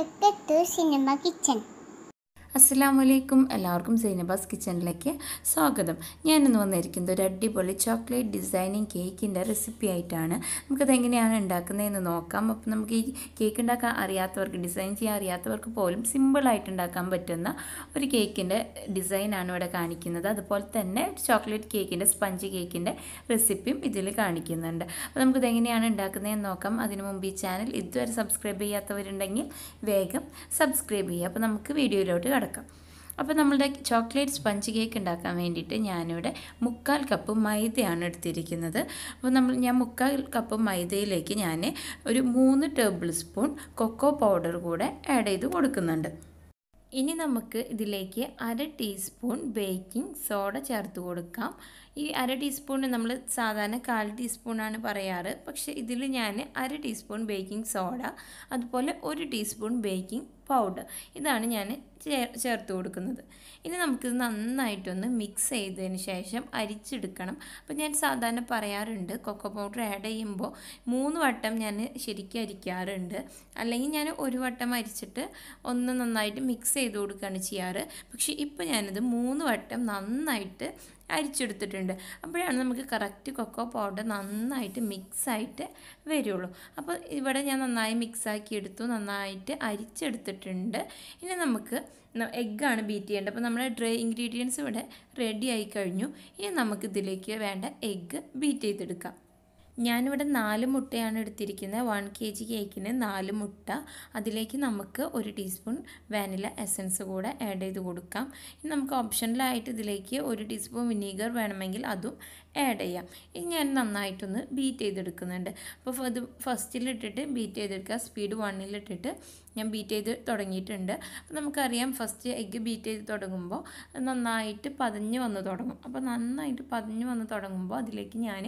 ペッペッとシネマキッチン。അസ്സാമലൈക്കും എല്ലാവർക്കും സൈനബാസ് കിച്ചണിലേക്ക് സ്വാഗതം ഞാനിന്ന് വന്നിരിക്കുന്നത് ഒരു അടിപൊളി ചോക്ലേറ്റ് ഡിസൈനിങ് കേക്കിൻ്റെ റെസിപ്പി ആയിട്ടാണ് നമുക്കത് എങ്ങനെയാണ് ഉണ്ടാക്കുന്നതെന്ന് നോക്കാം അപ്പോൾ നമുക്ക് ഈ കേക്ക് ഉണ്ടാക്കാൻ അറിയാത്തവർക്ക് ഡിസൈൻ ചെയ്യാൻ അറിയാത്തവർക്ക് പോലും സിമ്പിളായിട്ട് ഉണ്ടാക്കാൻ പറ്റുന്ന ഒരു കേക്കിൻ്റെ ഡിസൈനാണ് ഇവിടെ കാണിക്കുന്നത് അതുപോലെ തന്നെ ചോക്ലേറ്റ് കേക്കിൻ്റെ സ്പഞ്ച് കേക്കിൻ്റെ റെസിപ്പിയും ഇതിൽ കാണിക്കുന്നുണ്ട് അപ്പോൾ നമുക്കിത് എങ്ങനെയാണ് ഉണ്ടാക്കുന്നതെന്ന് നോക്കാം അതിനു മുമ്പ് ഈ ചാനൽ ഇതുവരെ സബ്സ്ക്രൈബ് ചെയ്യാത്തവരുണ്ടെങ്കിൽ വേഗം സബ്സ്ക്രൈബ് ചെയ്യുക അപ്പോൾ നമുക്ക് വീഡിയോയിലോട്ട് അടക്കം അപ്പോൾ നമ്മളുടെ ചോക്ലേറ്റ് സ്പഞ്ച് കേക്ക് ഉണ്ടാക്കാൻ വേണ്ടിയിട്ട് ഞാനിവിടെ മുക്കാൽ കപ്പ് മൈദയാണ് എടുത്തിരിക്കുന്നത് അപ്പോൾ നമ്മൾ ഞാൻ മുക്കാൽ കപ്പ് മൈദയിലേക്ക് ഞാൻ ഒരു മൂന്ന് ടേബിൾ സ്പൂൺ കൊക്കോ പൗഡർ കൂടെ ആഡ് ചെയ്ത് കൊടുക്കുന്നുണ്ട് ഇനി നമുക്ക് ഇതിലേക്ക് അര ടീസ്പൂൺ ബേക്കിംഗ് സോഡ ചേർത്ത് കൊടുക്കാം ഈ അര ടീസ്പൂൺ നമ്മൾ സാധാരണ കാൽ ടീസ്പൂണാണ് പറയാറ് പക്ഷേ ഇതിൽ ഞാൻ അര ടീസ്പൂൺ ബേക്കിംഗ് സോഡ അതുപോലെ ഒരു ടീസ്പൂൺ ബേക്കിംഗ് പൗഡർ ഇതാണ് ഞാൻ ചേർത്ത് കൊടുക്കുന്നത് ഇനി നമുക്കിത് നന്നായിട്ടൊന്ന് മിക്സ് ചെയ്തതിന് ശേഷം അരിച്ചെടുക്കണം അപ്പോൾ ഞാൻ സാധാരണ പറയാറുണ്ട് കൊക്കോ പൗഡർ ആഡ് ചെയ്യുമ്പോൾ മൂന്ന് വട്ടം ഞാൻ ശരിക്കും അരിക്കാറുണ്ട് അല്ലെങ്കിൽ ഞാൻ ഒരു വട്ടം അരിച്ചിട്ട് ഒന്ന് നന്നായിട്ട് മിക്സ് ചെയ്ത് കൊടുക്കുകയാണ് ചെയ്യാറ് പക്ഷേ ഇപ്പോൾ ഞാനിത് മൂന്ന് വട്ടം നന്നായിട്ട് അരിച്ചെടുത്തിട്ടുണ്ട് അപ്പോഴാണ് നമുക്ക് കറക്റ്റ് കൊക്കോ പൗഡർ നന്നായിട്ട് മിക്സായിട്ട് വരുള്ളൂ അപ്പോൾ ഇവിടെ ഞാൻ നന്നായി മിക്സാക്കി എടുത്തു നന്നായിട്ട് അരിച്ചെടുത്തിട്ടുണ്ട് ഇനി നമുക്ക് എഗ്ഗാണ് ബീറ്റ് ചെയ്യേണ്ടത് അപ്പോൾ നമ്മുടെ ഡ്രൈ ഇൻഗ്രീഡിയൻസ് ഇവിടെ റെഡി ആയി കഴിഞ്ഞു ഇനി നമുക്കിതിലേക്ക് വേണ്ട എഗ്ഗ് ബീറ്റ് ചെയ്തെടുക്കാം ഞാനിവിടെ നാല് മുട്ടയാണ് എടുത്തിരിക്കുന്നത് വൺ കെ ജി കേക്കിന് നാല് മുട്ട അതിലേക്ക് നമുക്ക് ഒരു ടീസ്പൂൺ വാനില എസൻസ് കൂടെ ആഡ് ചെയ്ത് കൊടുക്കാം നമുക്ക് ഓപ്ഷനലായിട്ട് ഇതിലേക്ക് ഒരു ടീസ്പൂൺ വിനീഗർ വേണമെങ്കിൽ അതും ആഡ് ചെയ്യാം ഇങ്ങനെ നന്നായിട്ടൊന്ന് ബീറ്റ് ചെയ്തെടുക്കുന്നുണ്ട് അപ്പോൾ അത് ഫസ്റ്റിലിട്ടിട്ട് ബീറ്റ് ചെയ്തെടുക്കുക സ്പീഡ് വണ്ണിലിട്ടിട്ട് ഞാൻ ബീറ്റ് ചെയ്ത് തുടങ്ങിയിട്ടുണ്ട് അപ്പോൾ നമുക്കറിയാം ഫസ്റ്റ് എഗ്ഗ് ബീറ്റ് ചെയ്ത് തുടങ്ങുമ്പോൾ നന്നായിട്ട് പതഞ്ഞ് വന്ന് തുടങ്ങും അപ്പോൾ നന്നായിട്ട് പതഞ്ഞ് വന്ന് തുടങ്ങുമ്പോൾ അതിലേക്ക് ഞാൻ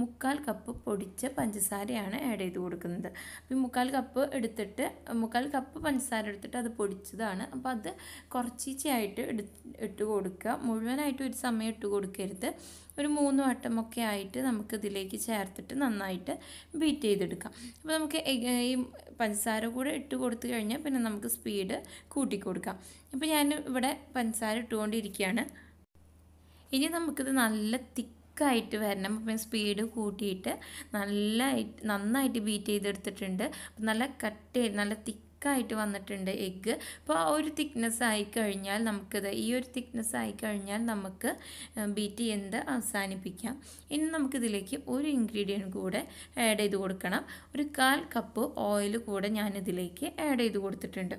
മുക്കാൽ കപ്പ് പൊടിച്ച പഞ്ചസാരയാണ് ആഡ് ചെയ്ത് കൊടുക്കുന്നത് അപ്പോൾ മുക്കാൽ കപ്പ് എടുത്തിട്ട് മുക്കാൽ കപ്പ് പഞ്ചസാര എടുത്തിട്ട് അത് പൊടിച്ചതാണ് അപ്പോൾ അത് കുറച്ചീച്ചയായിട്ട് എടു ഇട്ട് കൊടുക്കുക മുഴുവനായിട്ട് ഒരു സമയം ഇട്ട് കൊടുക്കരുത് ഒരു മൂന്ന് വട്ടമൊക്കെ ആയിട്ട് നമുക്ക് ഇതിലേക്ക് ചേർത്തിട്ട് നന്നായിട്ട് ബീറ്റ് ചെയ്തെടുക്കാം അപ്പോൾ നമുക്ക് ഈ പഞ്ചസാര കൂടെ ഇട്ട് കൊടുത്തു കഴിഞ്ഞാൽ പിന്നെ നമുക്ക് സ്പീഡ് കൂട്ടിക്കൊടുക്കാം അപ്പോൾ ഞാൻ ഇവിടെ പഞ്ചസാര ഇട്ടുകൊണ്ടിരിക്കുകയാണ് ഇനി നമുക്കിത് നല്ല തിക്ക് തിക്കായിട്ട് വരണം അപ്പം സ്പീഡ് കൂട്ടിയിട്ട് നല്ല നന്നായിട്ട് ബീറ്റ് ചെയ്തെടുത്തിട്ടുണ്ട് നല്ല കട്ട് നല്ല തിക്ക് തിക്കായിട്ട് വന്നിട്ടുണ്ട് എഗ്ഗ് അപ്പോൾ ആ ഒരു തിക്നെസ് ആയി കഴിഞ്ഞാൽ നമുക്കത് ഈ ഒരു തിക്നെസ് ആയി കഴിഞ്ഞാൽ നമുക്ക് ബീറ്റ് ചെയ്യുന്നത് അവസാനിപ്പിക്കാം ഇനി നമുക്കിതിലേക്ക് ഒരു ഇൻഗ്രീഡിയൻറ്റ് കൂടെ ആഡ് ചെയ്ത് കൊടുക്കണം ഒരു കാൽ കപ്പ് ഓയിൽ കൂടെ ഞാനിതിലേക്ക് ആഡ് ചെയ്ത് കൊടുത്തിട്ടുണ്ട്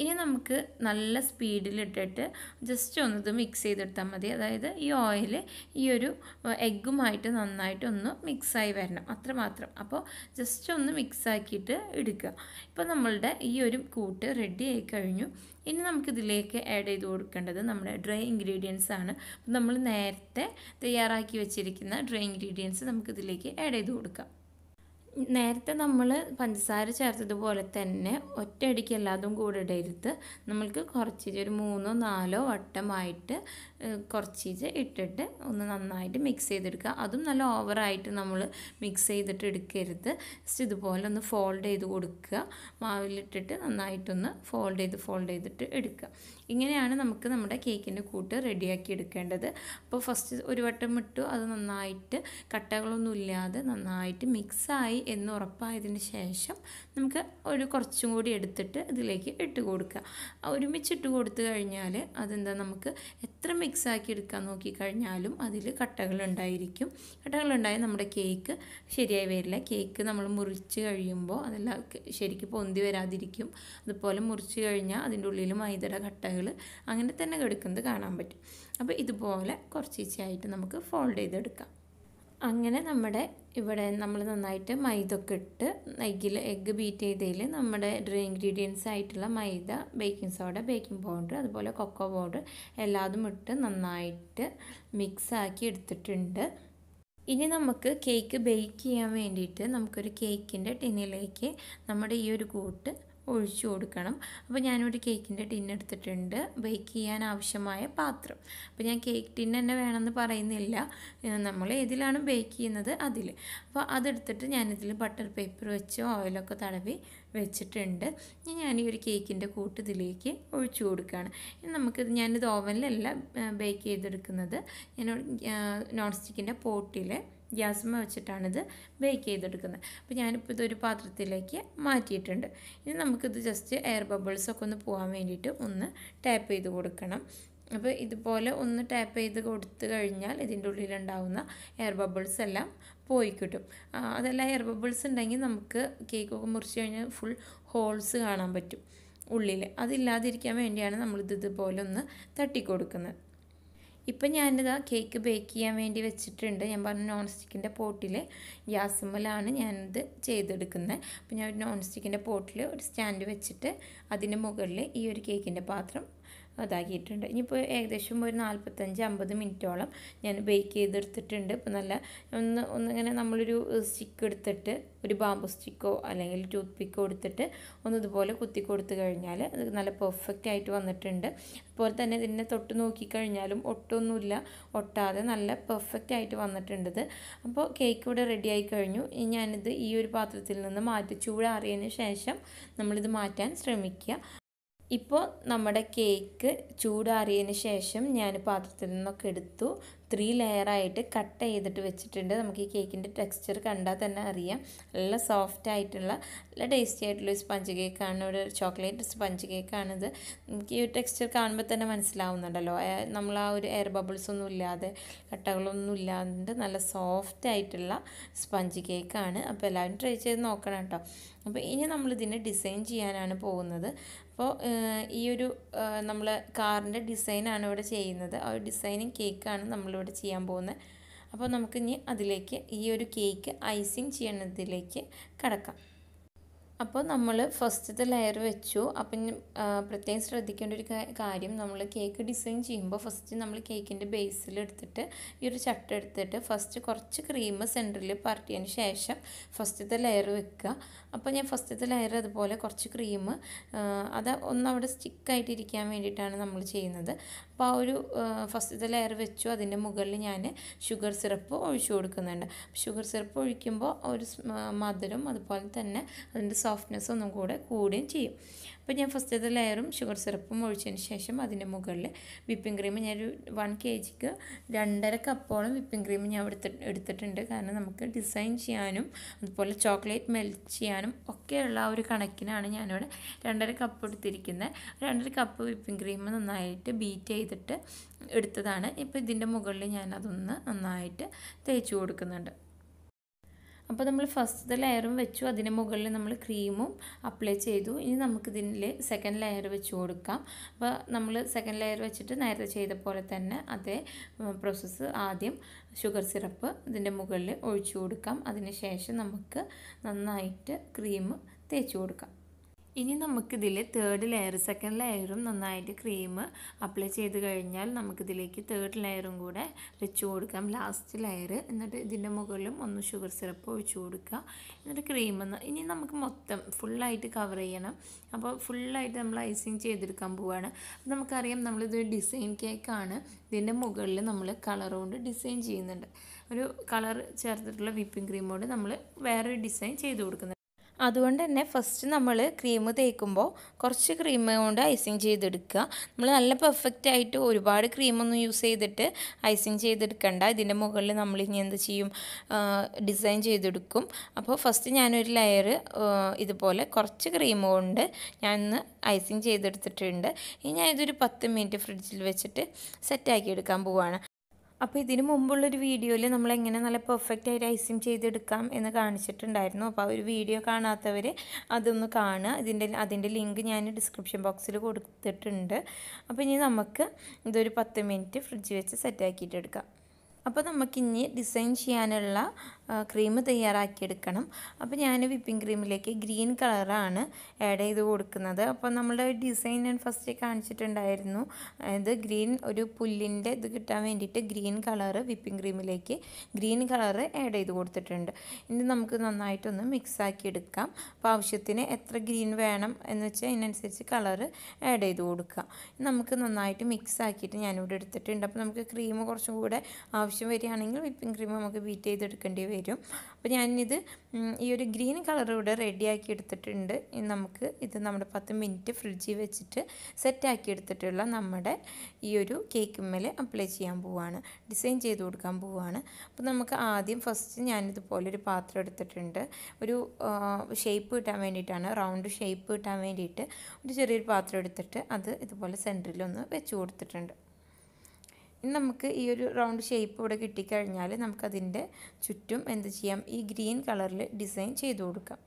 ഇനി നമുക്ക് നല്ല സ്പീഡിലിട്ടിട്ട് ജസ്റ്റ് ഒന്നിത് മിക്സ് ചെയ്തെടുത്താൽ മതി അതായത് ഈ ഓയിൽ ഈ ഒരു എഗ്ഗുമായിട്ട് നന്നായിട്ട് ഒന്ന് മിക്സായി വരണം അത്രമാത്രം അപ്പോൾ ജസ്റ്റ് ഒന്ന് മിക്സാക്കിയിട്ട് എടുക്കുക ഇപ്പോൾ നമ്മളുടെ ഈ ഒരു കൂട്ട് റെഡി ആയി കഴിഞ്ഞു ഇനി നമുക്കിതിലേക്ക് ആഡ് ചെയ്ത് കൊടുക്കേണ്ടത് നമ്മുടെ ഡ്രൈ ഇൻഗ്രീഡിയൻസ് ആണ് നമ്മൾ നേരത്തെ തയ്യാറാക്കി വെച്ചിരിക്കുന്ന ഡ്രൈ ഇൻഗ്രീഡിയൻസ് നമുക്കിതിലേക്ക് ആഡ് ചെയ്ത് കൊടുക്കാം നേരത്തെ നമ്മൾ പഞ്ചസാര ചേർത്തതുപോലെ തന്നെ ഒറ്റയടിക്ക് എല്ലാതും കൂടെ ഇടരുത് നമ്മൾക്ക് കുറച്ചീച്ച് ഒരു മൂന്നോ നാലോ വട്ടമായിട്ട് കുറച്ചീച്ച് ഇട്ടിട്ട് ഒന്ന് നന്നായിട്ട് മിക്സ് ചെയ്തെടുക്കുക അതും നല്ല ഓവറായിട്ട് നമ്മൾ മിക്സ് ചെയ്തിട്ട് എടുക്കരുത് ജസ്റ്റ് ഇതുപോലെ ഒന്ന് ഫോൾഡ് ചെയ്ത് കൊടുക്കുക മാവിലിട്ടിട്ട് നന്നായിട്ടൊന്ന് ഫോൾഡ് ചെയ്ത് ഫോൾഡ് ചെയ്തിട്ട് എടുക്കുക ഇങ്ങനെയാണ് നമുക്ക് നമ്മുടെ കേക്കിൻ്റെ കൂട്ട് റെഡിയാക്കി എടുക്കേണ്ടത് അപ്പോൾ ഫസ്റ്റ് ഒരു വട്ടം ഇട്ടു അത് നന്നായിട്ട് കട്ടകളൊന്നും ഇല്ലാതെ നന്നായിട്ട് മിക്സായി എന്ന് ഉറപ്പായതിന് ശേഷം നമുക്ക് ഒരു കുറച്ചും കൂടി എടുത്തിട്ട് ഇതിലേക്ക് ഇട്ട് കൊടുക്കുക ഒരുമിച്ചിട്ട് കൊടുത്ത് കഴിഞ്ഞാൽ അതെന്താ നമുക്ക് എത്ര മിക്സ് ആക്കി എടുക്കാൻ നോക്കിക്കഴിഞ്ഞാലും അതിൽ കട്ടകളുണ്ടായിരിക്കും കട്ടകളുണ്ടായ നമ്മുടെ കേക്ക് ശരിയായി വരില്ല കേക്ക് നമ്മൾ മുറിച്ച് കഴിയുമ്പോൾ അതെല്ലാം ശരിക്കും പൊന്തി വരാതിരിക്കും അതുപോലെ മുറിച്ച് കഴിഞ്ഞാൽ അതിൻ്റെ ഉള്ളിൽ മൈദയുടെ കട്ടകൾ അങ്ങനെ തന്നെ കിടക്കുന്നത് കാണാൻ പറ്റും അപ്പോൾ ഇതുപോലെ കുറച്ചീച്ചയായിട്ട് നമുക്ക് ഫോൾഡ് ചെയ്തെടുക്കാം അങ്ങനെ നമ്മുടെ ഇവിടെ നമ്മൾ നന്നായിട്ട് മൈദ ഒക്കെ ഇട്ട് എഗ്ഗിൽ എഗ്ഗ് ബീറ്റ് ചെയ്തതിൽ നമ്മുടെ ഡ്രൈ ഇൻഗ്രീഡിയൻസ് ആയിട്ടുള്ള maida baking soda baking powder അതുപോലെ കൊക്കോ പൗഡർ എല്ലാതും ഇട്ട് നന്നായിട്ട് മിക്സ് ആക്കി എടുത്തിട്ടുണ്ട് ഇനി നമുക്ക് കേക്ക് ബേക്ക് ചെയ്യാൻ വേണ്ടിയിട്ട് നമുക്കൊരു കേക്കിൻ്റെ ടിന്നിലേക്ക് നമ്മുടെ ഈ ഒരു കൂട്ട് ഒഴിച്ചു കൊടുക്കണം അപ്പോൾ ഞാനൊരു കേക്കിൻ്റെ ടിൻ എടുത്തിട്ടുണ്ട് ബേക്ക് ചെയ്യാൻ ആവശ്യമായ പാത്രം അപ്പോൾ ഞാൻ കേക്ക് ടിൻ തന്നെ വേണമെന്ന് പറയുന്നില്ല നമ്മൾ ഏതിലാണ് ബേക്ക് ചെയ്യുന്നത് അതിൽ അപ്പോൾ അതെടുത്തിട്ട് ഞാനിതിൽ ബട്ടർ പേപ്പർ വെച്ച് ഓയിലൊക്കെ തടവി വെച്ചിട്ടുണ്ട് ഞാൻ ഈ ഒരു കേക്കിൻ്റെ കൂട്ട് ഇതിലേക്ക് ഒഴിച്ചു കൊടുക്കുകയാണ് നമുക്ക് ഞാനിത് ഓവനിലല്ല ബേക്ക് ചെയ്തെടുക്കുന്നത് ഞാൻ നോൺ സ്റ്റിക്കിൻ്റെ പോട്ടിൽ ഗ്യാസ്മ വെച്ചിട്ടാണിത് ബേക്ക് ചെയ്തെടുക്കുന്നത് അപ്പോൾ ഞാനിപ്പോൾ ഇതൊരു പാത്രത്തിലേക്ക് മാറ്റിയിട്ടുണ്ട് ഇനി നമുക്കിത് ജസ്റ്റ് എയർ ബബിൾസൊക്കെ ഒന്ന് പോകാൻ വേണ്ടിയിട്ട് ഒന്ന് ടാപ്പ് ചെയ്ത് കൊടുക്കണം അപ്പോൾ ഇതുപോലെ ഒന്ന് ടാപ്പ് ചെയ്ത് കൊടുത്തു കഴിഞ്ഞാൽ ഇതിൻ്റെ ഉള്ളിലുണ്ടാവുന്ന എയർ ബബിൾസ് എല്ലാം പോയി കിട്ടും അതെല്ലാം എയർ ബബിൾസ് ഉണ്ടെങ്കിൽ നമുക്ക് കേക്കൊക്കെ മുറിച്ച് കഴിഞ്ഞാൽ ഫുൾ ഹോൾസ് കാണാൻ പറ്റും ഉള്ളിൽ അതില്ലാതിരിക്കാൻ വേണ്ടിയാണ് നമ്മളിത് ഇതുപോലെ ഒന്ന് തട്ടിക്കൊടുക്കുന്നത് ഇപ്പം ഞാനിത് കേക്ക് ബേക്ക് ചെയ്യാൻ വേണ്ടി വെച്ചിട്ടുണ്ട് ഞാൻ പറഞ്ഞ നോൺ സ്റ്റിക്കിൻ്റെ പോട്ടിൽ ഗ്യാസുമ്മലാണ് ഞാനിത് ചെയ്തെടുക്കുന്നത് അപ്പോൾ ഞാൻ ഒരു നോൺ സ്റ്റിക്കിൻ്റെ പോട്ടിൽ ഒരു സ്റ്റാൻഡ് വെച്ചിട്ട് അതിന് മുകളിൽ ഈ ഒരു കേക്കിൻ്റെ പാത്രം ഇതാക്കിയിട്ടുണ്ട് ഇനിയിപ്പോൾ ഏകദേശം ഒരു നാൽപ്പത്തഞ്ച് അമ്പത് മിനിറ്റോളം ഞാൻ ബേക്ക് ചെയ്തെടുത്തിട്ടുണ്ട് ഇപ്പോൾ നല്ല ഒന്ന് ഒന്നിങ്ങനെ നമ്മളൊരു സ്റ്റിക്ക് എടുത്തിട്ട് ഒരു ബാമ്പു സ്റ്റിക്കോ അല്ലെങ്കിൽ ടൂത്ത് പിക്കോ എടുത്തിട്ട് ഒന്ന് ഇതുപോലെ കുത്തി കൊടുത്തു കഴിഞ്ഞാൽ അത് നല്ല പെർഫെക്റ്റ് ആയിട്ട് വന്നിട്ടുണ്ട് അതുപോലെ തന്നെ ഇതിനെ തൊട്ട് നോക്കിക്കഴിഞ്ഞാലും ഒട്ടൊന്നുമില്ല ഒട്ടാതെ നല്ല പെർഫെക്റ്റ് ആയിട്ട് വന്നിട്ടുണ്ടത് അപ്പോൾ കേക്ക് ഇവിടെ റെഡി ആയി കഴിഞ്ഞു ഞാനിത് ഈ ഒരു പാത്രത്തിൽ നിന്ന് മാറ്റി ചൂടാറിയതിന് ശേഷം നമ്മളിത് മാറ്റാൻ ശ്രമിക്കുക ഇപ്പോൾ നമ്മുടെ കേക്ക് ചൂടാറിയതിന് ശേഷം ഞാൻ പാത്രത്തിൽ നിന്നൊക്കെ എടുത്തു ത്രീ ലെയറായിട്ട് കട്ട് ചെയ്തിട്ട് വെച്ചിട്ടുണ്ട് നമുക്ക് ഈ കേക്കിൻ്റെ ടെക്സ്ചർ കണ്ടാൽ തന്നെ അറിയാം നല്ല സോഫ്റ്റ് ആയിട്ടുള്ള നല്ല ടേസ്റ്റി ആയിട്ടുള്ള സ്പഞ്ച് കേക്കാണ് ഒരു ചോക്ലേറ്റ് സ്പഞ്ച് കേക്കാണിത് നമുക്ക് ഈ ടെക്സ്ചർ കാണുമ്പോൾ തന്നെ മനസ്സിലാവുന്നുണ്ടല്ലോ നമ്മൾ ആ ഒരു എയർ ബബിൾസ് ഒന്നും ഇല്ലാതെ കട്ടകളൊന്നും ഇല്ലാണ്ട് നല്ല സോഫ്റ്റ് ആയിട്ടുള്ള സ്പഞ്ച് കേക്കാണ് അപ്പോൾ എല്ലാവരും ട്രൈ ചെയ്ത് നോക്കണം കേട്ടോ അപ്പോൾ ഇനി നമ്മളിതിനെ ഡിസൈൻ ചെയ്യാനാണ് പോകുന്നത് അപ്പോൾ ഈ ഒരു നമ്മൾ കാറിൻ്റെ ഡിസൈനാണ് ഇവിടെ ചെയ്യുന്നത് ആ ഒരു ഡിസൈനിങ് കേക്കാണ് നമ്മളിവിടെ ചെയ്യാൻ പോകുന്നത് അപ്പോൾ നമുക്കിനി അതിലേക്ക് ഈ ഒരു കേക്ക് ഐസിങ് ചെയ്യുന്നതിലേക്ക് കടക്കാം അപ്പോൾ നമ്മൾ ഫസ്റ്റത്തെ ലെയർ വെച്ചു അപ്പം പ്രത്യേകം ശ്രദ്ധിക്കേണ്ട ഒരു കാര്യം നമ്മൾ കേക്ക് ഡിസൈൻ ചെയ്യുമ്പോൾ ഫസ്റ്റ് നമ്മൾ കേക്കിൻ്റെ ബേസിൽ എടുത്തിട്ട് ഈ ഒരു ചട്ട എടുത്തിട്ട് ഫസ്റ്റ് കുറച്ച് ക്രീം സെൻറ്ററിൽ പരട്ടിയതിന് ശേഷം ഫസ്റ്റത്തെ ലെയർ വെക്കുക അപ്പോൾ ഞാൻ ഫസ്റ്റത്തെ ലെയർ അതുപോലെ കുറച്ച് ക്രീം അത് ഒന്ന് അവിടെ സ്റ്റിക്കായിട്ടിരിക്കാൻ വേണ്ടിയിട്ടാണ് നമ്മൾ ചെയ്യുന്നത് അപ്പോൾ ആ ഒരു ഫസ്റ്റത്തെ ലെയർ വെച്ചു അതിൻ്റെ മുകളിൽ ഞാൻ ഷുഗർ സിറപ്പ് ഒഴിച്ചു കൊടുക്കുന്നുണ്ട് ഷുഗർ സിറപ്പ് ഒഴിക്കുമ്പോൾ ഒരു മധുരം അതുപോലെ തന്നെ അതിൻ്റെ സോഫ്റ്റ്നെസ് ഒന്നും കൂടെ കൂടുകയും ചെയ്യും അപ്പോൾ ഞാൻ ഫസ്റ്റത്തെ ലെയറും ഷുഗർ സിറപ്പും ഒഴിച്ചതിന് ശേഷം അതിൻ്റെ മുകളിൽ വിപ്പിംഗ് ക്രീം ഞാൻ ഒരു വൺ കെ ജിക്ക് രണ്ടര കപ്പോളം വിപ്പിംഗ് ക്രീം ഞാൻ എടുത്ത് എടുത്തിട്ടുണ്ട് കാരണം നമുക്ക് ഡിസൈൻ ചെയ്യാനും അതുപോലെ ചോക്ലേറ്റ് മെൽറ്റ് ചെയ്യാനും ഒക്കെയുള്ള ആ ഒരു കണക്കിനാണ് ഞാനിവിടെ രണ്ടര കപ്പ് എടുത്തിരിക്കുന്നത് രണ്ടര കപ്പ് വിപ്പിംഗ് ക്രീം നന്നായിട്ട് ബീറ്റ് ചെയ്തിട്ട് എടുത്തതാണ് ഇപ്പോൾ ഇതിൻ്റെ മുകളിൽ ഞാനതൊന്ന് നന്നായിട്ട് തേച്ച് കൊടുക്കുന്നുണ്ട് അപ്പോൾ നമ്മൾ ഫസ്റ്റത്തെ ലെയറും വെച്ചു അതിന് മുകളിൽ നമ്മൾ ക്രീമും അപ്ലൈ ചെയ്തു ഇനി നമുക്കിതിൽ സെക്കൻഡ് ലെയർ വെച്ച് കൊടുക്കാം അപ്പോൾ നമ്മൾ സെക്കൻഡ് ലെയർ വെച്ചിട്ട് നേരത്തെ ചെയ്ത പോലെ തന്നെ അതേ പ്രോസസ്സ് ആദ്യം ഷുഗർ സിറപ്പ് ഇതിൻ്റെ മുകളിൽ ഒഴിച്ചു കൊടുക്കാം അതിന് ശേഷം നമുക്ക് നന്നായിട്ട് ക്രീം തേച്ച് കൊടുക്കാം ഇനി നമുക്കിതിൽ തേർഡ് ലെയർ സെക്കൻഡ് ലെയറും നന്നായിട്ട് ക്രീം അപ്ലൈ ചെയ്ത് കഴിഞ്ഞാൽ നമുക്കിതിലേക്ക് തേർഡ് ലെയറും കൂടെ വെച്ച് കൊടുക്കാം ലാസ്റ്റ് ലെയർ എന്നിട്ട് ഇതിൻ്റെ മുകളിലും ഒന്ന് ഷുഗർ സിറപ്പ് ഒഴിച്ചു കൊടുക്കുക എന്നിട്ട് ക്രീം ഇനി നമുക്ക് മൊത്തം ഫുള്ളായിട്ട് കവർ ചെയ്യണം അപ്പോൾ ഫുള്ളായിട്ട് നമ്മൾ ഐസിങ് ചെയ്തെടുക്കാൻ പോവുകയാണ് നമുക്കറിയാം നമ്മളിത് ഡിസൈൻ കേക്കാണ് ഇതിൻ്റെ മുകളിൽ നമ്മൾ കളർ കൊണ്ട് ഡിസൈൻ ചെയ്യുന്നുണ്ട് ഒരു കളർ ചേർത്തിട്ടുള്ള വിപ്പിംഗ് ക്രീം കൊണ്ട് നമ്മൾ വേറൊരു ഡിസൈൻ ചെയ്ത് കൊടുക്കുന്നുണ്ട് അതുകൊണ്ട് തന്നെ ഫസ്റ്റ് നമ്മൾ ക്രീം തേക്കുമ്പോൾ കുറച്ച് ക്രീം കൊണ്ട് ഐസിങ് ചെയ്തെടുക്കുക നമ്മൾ നല്ല പെർഫെക്റ്റ് ആയിട്ട് ഒരുപാട് ക്രീമൊന്നും യൂസ് ചെയ്തിട്ട് ഐസിങ് ചെയ്തെടുക്കണ്ട ഇതിൻ്റെ മുകളിൽ നമ്മൾ ഇനി എന്ത് ചെയ്യും ഡിസൈൻ ചെയ്തെടുക്കും അപ്പോൾ ഫസ്റ്റ് ഞാനൊരു ലെയർ ഇതുപോലെ കുറച്ച് ക്രീം കൊണ്ട് ഞാനൊന്ന് ഐസിങ് ചെയ്തെടുത്തിട്ടുണ്ട് ഇനി ഞാനിതൊരു പത്ത് മിനിറ്റ് ഫ്രിഡ്ജിൽ വെച്ചിട്ട് സെറ്റാക്കി എടുക്കാൻ പോവുകയാണ് അപ്പോൾ ഇതിനു മുമ്പുള്ളൊരു വീഡിയോയിൽ നമ്മൾ എങ്ങനെ നല്ല പെർഫെക്റ്റ് ആയിട്ട് ഐസിങ് ചെയ്തെടുക്കാം എന്ന് കാണിച്ചിട്ടുണ്ടായിരുന്നു അപ്പോൾ ആ ഒരു വീഡിയോ കാണാത്തവർ അതൊന്ന് കാണുക ഇതിൻ്റെ അതിൻ്റെ ലിങ്ക് ഞാൻ ഡിസ്ക്രിപ്ഷൻ ബോക്സിൽ കൊടുത്തിട്ടുണ്ട് അപ്പോൾ ഇനി നമുക്ക് ഇതൊരു പത്ത് മിനിറ്റ് ഫ്രിഡ്ജ് വെച്ച് സെറ്റാക്കിയിട്ടെടുക്കാം അപ്പോൾ നമുക്കിനി ഡിസൈൻ ചെയ്യാനുള്ള ക്രീം തയ്യാറാക്കിയെടുക്കണം അപ്പോൾ ഞാൻ വിപ്പിംഗ് ക്രീമിലേക്ക് ഗ്രീൻ കളറാണ് ആഡ് ചെയ്ത് കൊടുക്കുന്നത് അപ്പോൾ നമ്മുടെ ഡിസൈൻ ഞാൻ ഫസ്റ്റ് കാണിച്ചിട്ടുണ്ടായിരുന്നു അതായത് ഗ്രീൻ ഒരു പുല്ലിൻ്റെ ഇത് കിട്ടാൻ വേണ്ടിയിട്ട് ഗ്രീൻ കളറ് വിപ്പിംഗ് ക്രീമിലേക്ക് ഗ്രീൻ കളറ് ആഡ് ചെയ്ത് കൊടുത്തിട്ടുണ്ട് ഇനി നമുക്ക് നന്നായിട്ടൊന്ന് മിക്സാക്കി എടുക്കാം അപ്പോൾ ആവശ്യത്തിന് എത്ര ഗ്രീൻ വേണം എന്ന് വെച്ചാൽ അതിനനുസരിച്ച് കളറ് ആഡ് ചെയ്ത് കൊടുക്കുക നമുക്ക് നന്നായിട്ട് മിക്സ് ആക്കിയിട്ട് ഞാനിവിടെ എടുത്തിട്ടുണ്ട് അപ്പോൾ നമുക്ക് ക്രീം കുറച്ചും കൂടെ ആവശ്യം വരികയാണെങ്കിൽ വിപ്പിംഗ് ക്രീം നമുക്ക് ബീറ്റ് ചെയ്തെടുക്കേണ്ടി വരും വരും അപ്പോൾ ഞാനിത് ഈ ഒരു ഗ്രീൻ കളർ ഇവിടെ റെഡിയാക്കി എടുത്തിട്ടുണ്ട് ഇനി നമുക്ക് ഇത് നമ്മുടെ പത്ത് മിനിറ്റ് ഫ്രിഡ്ജിൽ വെച്ചിട്ട് സെറ്റാക്കി എടുത്തിട്ടുള്ള നമ്മുടെ ഈ ഒരു കേക്ക് മേലെ അപ്ലൈ ചെയ്യാൻ പോവുകയാണ് ഡിസൈൻ ചെയ്ത് കൊടുക്കാൻ പോവുകയാണ് അപ്പോൾ നമുക്ക് ആദ്യം ഫസ്റ്റ് ഞാനിതുപോലെ ഒരു പാത്രം എടുത്തിട്ടുണ്ട് ഒരു ഷേപ്പ് കിട്ടാൻ വേണ്ടിയിട്ടാണ് റൗണ്ട് ഷേപ്പ് കിട്ടാൻ വേണ്ടിയിട്ട് ഒരു ചെറിയൊരു പാത്രം എടുത്തിട്ട് അത് ഇതുപോലെ സെൻറ്ററിലൊന്ന് വെച്ച് കൊടുത്തിട്ടുണ്ട് നമുക്ക് ഈ ഒരു റൗണ്ട് ഷേപ്പ് ഇവിടെ കിട്ടിക്കഴിഞ്ഞാൽ നമുക്കതിൻ്റെ ചുറ്റും എന്ത് ചെയ്യാം ഈ ഗ്രീൻ കളറിൽ ഡിസൈൻ ചെയ്തു കൊടുക്കാം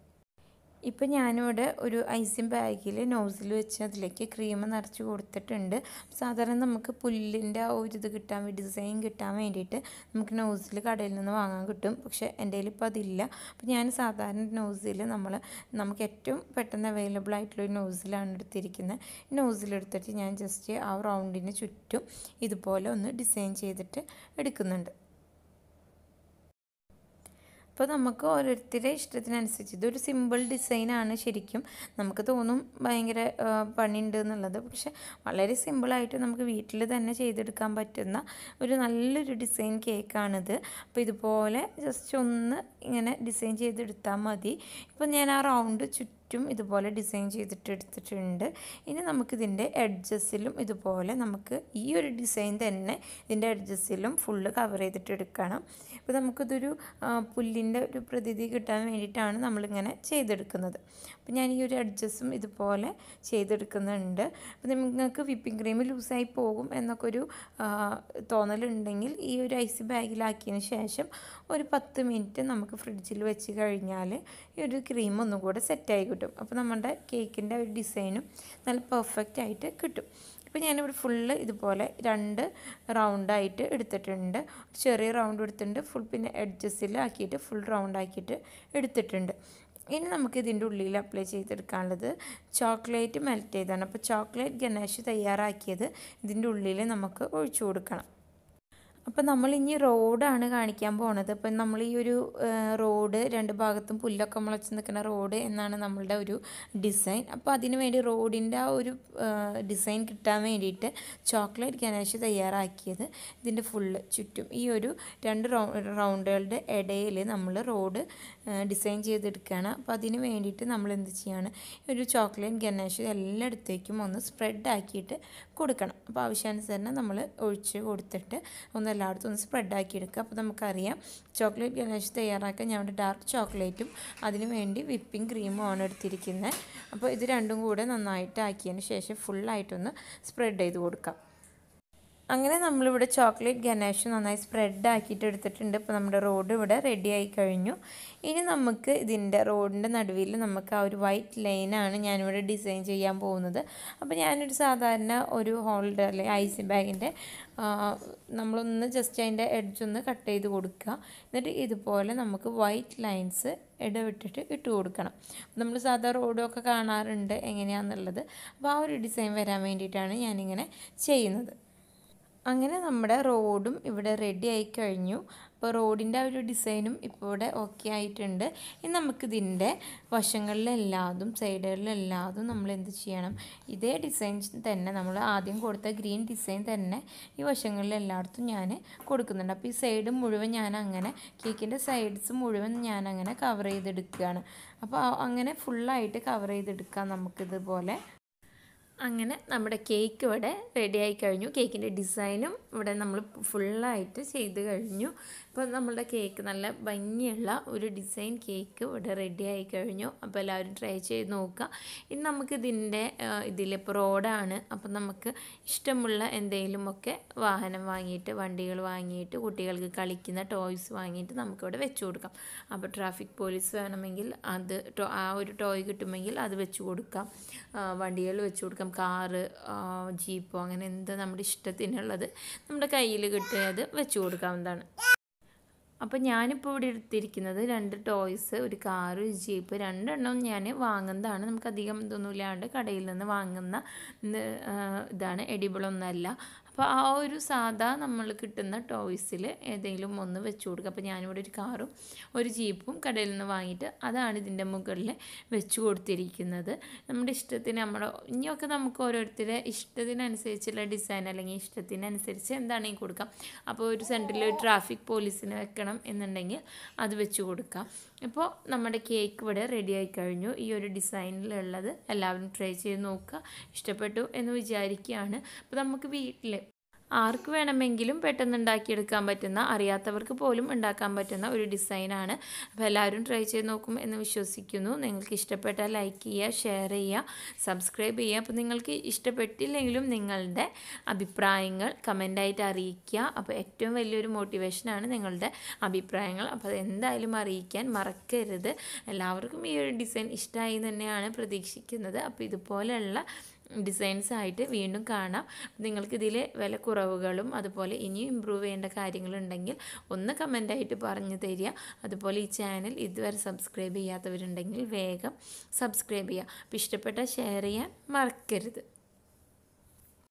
ഇപ്പോൾ ഞാനിവിടെ ഒരു ഐസിൻ ബാഗിൽ നോസിൽ വെച്ച് അതിലേക്ക് ക്രീം നിറച്ച് കൊടുത്തിട്ടുണ്ട് സാധാരണ നമുക്ക് പുല്ലിൻ്റെ ആ ഒരു ഇത് കിട്ടാൻ വേണ്ടി ഡിസൈൻ കിട്ടാൻ വേണ്ടിയിട്ട് നമുക്ക് നോസിൽ കടയിൽ നിന്ന് വാങ്ങാൻ കിട്ടും പക്ഷേ എൻ്റെ കയ്യിൽ ഇപ്പോൾ അതില്ല അപ്പം ഞാൻ സാധാരണ നോസിൽ നമ്മൾ നമുക്ക് ഏറ്റവും പെട്ടെന്ന് അവൈലബിൾ ആയിട്ടുള്ള ഒരു നോസിലാണ് എടുത്തിരിക്കുന്നത് നോസിൽ എടുത്തിട്ട് ഞാൻ ജസ്റ്റ് ആ റൗണ്ടിന് ചുറ്റും ഇതുപോലെ ഒന്ന് ഡിസൈൻ ചെയ്തിട്ട് എടുക്കുന്നുണ്ട് അപ്പോൾ നമുക്ക് ഓരോരുത്തരുടെ ഇഷ്ടത്തിനനുസരിച്ച് ഇതൊരു സിമ്പിൾ ഡിസൈനാണ് ശരിക്കും നമുക്ക് തോന്നും ഭയങ്കര പണിയുണ്ട് എന്നുള്ളത് പക്ഷെ വളരെ സിമ്പിളായിട്ട് നമുക്ക് വീട്ടിൽ തന്നെ ചെയ്തെടുക്കാൻ പറ്റുന്ന ഒരു നല്ലൊരു ഡിസൈൻ കേക്കാണിത് അപ്പോൾ ഇതുപോലെ ജസ്റ്റ് ഒന്ന് ഇങ്ങനെ ഡിസൈൻ ചെയ്തെടുത്താൽ മതി ഇപ്പോൾ ഞാൻ ആ റൗണ്ട് ചുറ്റും ചുറ്റും ഇതുപോലെ ഡിസൈൻ ചെയ്തിട്ട് എടുത്തിട്ടുണ്ട് ഇനി നമുക്കിതിൻ്റെ എഡ്ജസിലും ഇതുപോലെ നമുക്ക് ഈ ഒരു ഡിസൈൻ തന്നെ ഇതിൻ്റെ എഡ്ജസിലും ഫുള്ള് കവർ ചെയ്തിട്ട് എടുക്കണം ഇപ്പോൾ നമുക്കിതൊരു പുല്ലിൻ്റെ ഒരു പ്രതിഥി കിട്ടാൻ വേണ്ടിയിട്ടാണ് നമ്മളിങ്ങനെ ചെയ്തെടുക്കുന്നത് അപ്പോൾ ഞാൻ ഈ ഒരു എഡ്ജസ്സും ഇതുപോലെ ചെയ്തെടുക്കുന്നുണ്ട് അപ്പോൾ നിങ്ങൾക്ക് വിപ്പിംഗ് ക്രീം ലൂസായി പോകും എന്നൊക്കെ ഒരു തോന്നലുണ്ടെങ്കിൽ ഈ ഒരു ഐസ് ബാഗിലാക്കിയതിന് ശേഷം ഒരു പത്ത് മിനിറ്റ് നമുക്ക് ഫ്രിഡ്ജിൽ വെച്ച് കഴിഞ്ഞാൽ ഈ ഒരു ക്രീം ഒന്നുകൂടെ സെറ്റായി കിട്ടും അപ്പോൾ നമ്മുടെ കേക്കിൻ്റെ ഒരു ഡിസൈനും നല്ല പെർഫെക്റ്റ് ആയിട്ട് കിട്ടും ഇപ്പോൾ ഞാനിവിടെ ഫുള്ള് ഇതുപോലെ രണ്ട് റൗണ്ടായിട്ട് എടുത്തിട്ടുണ്ട് ചെറിയ റൗണ്ട് എടുത്തിട്ടുണ്ട് ഫുൾ പിന്നെ ആക്കിയിട്ട് ഫുൾ റൗണ്ട് ആക്കിയിട്ട് എടുത്തിട്ടുണ്ട് ഇനി നമുക്ക് ഇതിൻ്റെ ഉള്ളിൽ അപ്ലൈ ചെയ്തെടുക്കാനുള്ളത് ചോക്ലേറ്റ് മെൽറ്റ് ചെയ്താണ് അപ്പോൾ ചോക്ലേറ്റ് ഗണേഷ് തയ്യാറാക്കിയത് ഇതിൻ്റെ ഉള്ളിൽ നമുക്ക് ഒഴിച്ചു കൊടുക്കണം അപ്പോൾ നമ്മൾ ഇനി റോഡാണ് കാണിക്കാൻ പോണത് അപ്പം നമ്മൾ ഈ ഒരു റോഡ് രണ്ട് ഭാഗത്തും പുല്ലൊക്കെ മുളച്ച് നിൽക്കുന്ന റോഡ് എന്നാണ് നമ്മളുടെ ഒരു ഡിസൈൻ അപ്പോൾ അതിന് വേണ്ടി റോഡിൻ്റെ ആ ഒരു ഡിസൈൻ കിട്ടാൻ വേണ്ടിയിട്ട് ചോക്ലേറ്റ് ഗണേശ് തയ്യാറാക്കിയത് ഇതിൻ്റെ ഫുള്ള് ചുറ്റും ഈ ഒരു രണ്ട് റൗണ്ടുകളുടെ ഇടയിൽ നമ്മൾ റോഡ് ഡിസൈൻ ചെയ്തെടുക്കുകയാണ് അപ്പോൾ അതിന് വേണ്ടിയിട്ട് നമ്മൾ എന്ത് ഈ ഒരു ചോക്ലേറ്റ് ഗണേശ് എല്ലായിടത്തേക്കും ഒന്ന് സ്പ്രെഡ് ആക്കിയിട്ട് കൊടുക്കണം അപ്പോൾ ആവശ്യാനുസരണം നമ്മൾ ഒഴിച്ച് കൊടുത്തിട്ട് ഒന്ന് എല്ലായിടത്തും ഒന്ന് സ്പ്രെഡാക്കി എടുക്കുക അപ്പോൾ നമുക്കറിയാം ചോക്ലേറ്റ് ഗനാഷ് തയ്യാറാക്കാൻ ഞാൻ ഡാർക്ക് ചോക്ലേറ്റും അതിനു വേണ്ടി വിപ്പിംഗ് ക്രീമും ആണ് എടുത്തിരിക്കുന്നത് അപ്പോൾ ഇത് രണ്ടും കൂടെ നന്നായിട്ട് ആക്കിയതിന് ശേഷം ഫുള്ളായിട്ടൊന്ന് സ്പ്രെഡ് ചെയ്ത് കൊടുക്കാം അങ്ങനെ നമ്മളിവിടെ ചോക്ലേറ്റ് ഗനേഷ് നന്നായി സ്പ്രെഡ് ആക്കിയിട്ട് എടുത്തിട്ടുണ്ട് ഇപ്പോൾ നമ്മുടെ റോഡ് ഇവിടെ റെഡി ആയി കഴിഞ്ഞു ഇനി നമുക്ക് ഇതിൻ്റെ റോഡിൻ്റെ നടുവിൽ നമുക്ക് ആ ഒരു വൈറ്റ് ലൈനാണ് ഞാനിവിടെ ഡിസൈൻ ചെയ്യാൻ പോകുന്നത് അപ്പോൾ ഞാനൊരു സാധാരണ ഒരു ഹോൾഡർ അല്ലെങ്കിൽ ഐസി ബാഗിൻ്റെ നമ്മളൊന്ന് ജസ്റ്റ് അതിൻ്റെ എഡ്ജൊന്ന് കട്ട് ചെയ്ത് കൊടുക്കുക എന്നിട്ട് ഇതുപോലെ നമുക്ക് വൈറ്റ് ലൈൻസ് ഇടവിട്ടിട്ട് ഇട്ട് കൊടുക്കണം നമ്മൾ സാധാ റോഡൊക്കെ കാണാറുണ്ട് എങ്ങനെയാണെന്നുള്ളത് അപ്പോൾ ആ ഒരു ഡിസൈൻ വരാൻ വേണ്ടിയിട്ടാണ് ഞാനിങ്ങനെ ചെയ്യുന്നത് അങ്ങനെ നമ്മുടെ റോഡും ഇവിടെ റെഡി ആയി കഴിഞ്ഞു അപ്പോൾ റോഡിൻ്റെ ആ ഒരു ഡിസൈനും ഇപ്പോൾ ഇവിടെ ഓക്കെ ആയിട്ടുണ്ട് ഇനി നമുക്കിതിൻ്റെ വശങ്ങളിലെല്ലാതും സൈഡുകളിലെല്ലാതും നമ്മൾ എന്ത് ചെയ്യണം ഇതേ ഡിസൈൻ തന്നെ നമ്മൾ ആദ്യം കൊടുത്ത ഗ്രീൻ ഡിസൈൻ തന്നെ ഈ വശങ്ങളിലെല്ലായിടത്തും ഞാൻ കൊടുക്കുന്നുണ്ട് അപ്പോൾ ഈ സൈഡ് മുഴുവൻ ഞാൻ അങ്ങനെ കേക്കിൻ്റെ സൈഡ്സ് മുഴുവൻ ഞാൻ അങ്ങനെ കവർ ചെയ്തെടുക്കുകയാണ് അപ്പോൾ അങ്ങനെ ഫുള്ളായിട്ട് കവർ ചെയ്തെടുക്കാം നമുക്കിതുപോലെ അങ്ങനെ നമ്മുടെ കേക്ക് ഇവിടെ റെഡിയായി കഴിഞ്ഞു കേക്കിൻ്റെ ഡിസൈനും ഇവിടെ നമ്മൾ ഫുള്ളായിട്ട് ചെയ്ത് കഴിഞ്ഞു അപ്പോൾ നമ്മളുടെ കേക്ക് നല്ല ഭംഗിയുള്ള ഒരു ഡിസൈൻ കേക്ക് ഇവിടെ റെഡിയായി കഴിഞ്ഞു അപ്പോൾ എല്ലാവരും ട്രൈ ചെയ്ത് നോക്കുക ഇനി നമുക്ക് ഇതിൻ്റെ ഇതിൽ പ്രോഡാണ് അപ്പോൾ നമുക്ക് ഇഷ്ടമുള്ള എന്തെങ്കിലുമൊക്കെ വാഹനം വാങ്ങിയിട്ട് വണ്ടികൾ വാങ്ങിയിട്ട് കുട്ടികൾക്ക് കളിക്കുന്ന ടോയ്സ് വാങ്ങിയിട്ട് നമുക്കിവിടെ വെച്ച് കൊടുക്കാം അപ്പോൾ ട്രാഫിക് പോലീസ് വേണമെങ്കിൽ അത് ആ ഒരു ടോയ് കിട്ടുമെങ്കിൽ അത് വെച്ച് കൊടുക്കാം വണ്ടികൾ വെച്ച് കൊടുക്കാം ഇഷ്ടം കാറ് ജീപ്പ് അങ്ങനെ എന്ത് നമ്മുടെ ഇഷ്ടത്തിനുള്ളത് നമ്മുടെ കയ്യിൽ അത് വെച്ചു കൊടുക്കാവുന്നതാണ് അപ്പോൾ ഞാനിപ്പോൾ ഇവിടെ എടുത്തിരിക്കുന്നത് രണ്ട് ടോയ്സ് ഒരു കാറ് ഒരു ജീപ്പ് രണ്ടെണ്ണം ഞാൻ വാങ്ങുന്നതാണ് നമുക്ക് അധികം ഇതൊന്നുമില്ലാണ്ട് കടയിൽ നിന്ന് വാങ്ങുന്ന ഇതാണ് എഡിബിളൊന്നുമല്ല അപ്പോൾ ആ ഒരു സാധാ നമ്മൾ കിട്ടുന്ന ടോയ്സിൽ ഏതെങ്കിലും ഒന്ന് വെച്ച് കൊടുക്കുക അപ്പോൾ ഞാനിവിടെ ഒരു കാറും ഒരു ജീപ്പും കടയിൽ നിന്ന് വാങ്ങിയിട്ട് അതാണ് ഇതിൻ്റെ മുകളിൽ വെച്ച് കൊടുത്തിരിക്കുന്നത് നമ്മുടെ ഇഷ്ടത്തിന് നമ്മുടെ ഇനിയൊക്കെ നമുക്ക് ഓരോരുത്തരുടെ ഇഷ്ടത്തിനനുസരിച്ചുള്ള ഡിസൈൻ അല്ലെങ്കിൽ ഇഷ്ടത്തിനനുസരിച്ച് എന്താണെങ്കിൽ കൊടുക്കാം അപ്പോൾ ഒരു സെൻറ്ററിൽ ട്രാഫിക് പോലീസിന് വെക്കണം എന്നുണ്ടെങ്കിൽ അത് വെച്ച് കൊടുക്കാം ഇപ്പോൾ നമ്മുടെ കേക്ക് ഇവിടെ റെഡിയായി കഴിഞ്ഞു ഈ ഒരു ഡിസൈനിലുള്ളത് എല്ലാവരും ട്രൈ ചെയ്ത് നോക്കുക ഇഷ്ടപ്പെട്ടു എന്ന് വിചാരിക്കുകയാണ് അപ്പോൾ നമുക്ക് വീട്ടിൽ ആർക്ക് വേണമെങ്കിലും പെട്ടെന്ന് ഉണ്ടാക്കിയെടുക്കാൻ പറ്റുന്ന അറിയാത്തവർക്ക് പോലും ഉണ്ടാക്കാൻ പറ്റുന്ന ഒരു ഡിസൈനാണ് അപ്പോൾ എല്ലാവരും ട്രൈ ചെയ്ത് നോക്കും എന്ന് വിശ്വസിക്കുന്നു നിങ്ങൾക്ക് ഇഷ്ടപ്പെട്ടാൽ ലൈക്ക് ചെയ്യുക ഷെയർ ചെയ്യുക സബ്സ്ക്രൈബ് ചെയ്യുക അപ്പോൾ നിങ്ങൾക്ക് ഇഷ്ടപ്പെട്ടില്ലെങ്കിലും നിങ്ങളുടെ അഭിപ്രായങ്ങൾ കമൻ്റായിട്ട് അറിയിക്കുക അപ്പോൾ ഏറ്റവും വലിയൊരു മോട്ടിവേഷനാണ് നിങ്ങളുടെ അഭിപ്രായങ്ങൾ അപ്പോൾ അത് എന്തായാലും അറിയിക്കാൻ മറക്കരുത് എല്ലാവർക്കും ഈ ഒരു ഡിസൈൻ ഇഷ്ടമായി തന്നെയാണ് പ്രതീക്ഷിക്കുന്നത് അപ്പോൾ ഇതുപോലെയുള്ള ഡിസൈൻസ് ആയിട്ട് വീണ്ടും കാണാം നിങ്ങൾക്ക് ഇതിലെ കുറവുകളും അതുപോലെ ഇനി ഇമ്പ്രൂവ് ചെയ്യേണ്ട കാര്യങ്ങളുണ്ടെങ്കിൽ ഒന്ന് കമൻ്റായിട്ട് പറഞ്ഞു തരിക അതുപോലെ ഈ ചാനൽ ഇതുവരെ സബ്സ്ക്രൈബ് ചെയ്യാത്തവരുണ്ടെങ്കിൽ വേഗം സബ്സ്ക്രൈബ് ചെയ്യുക അപ്പോൾ ഇഷ്ടപ്പെട്ട ഷെയർ ചെയ്യാൻ മറക്കരുത്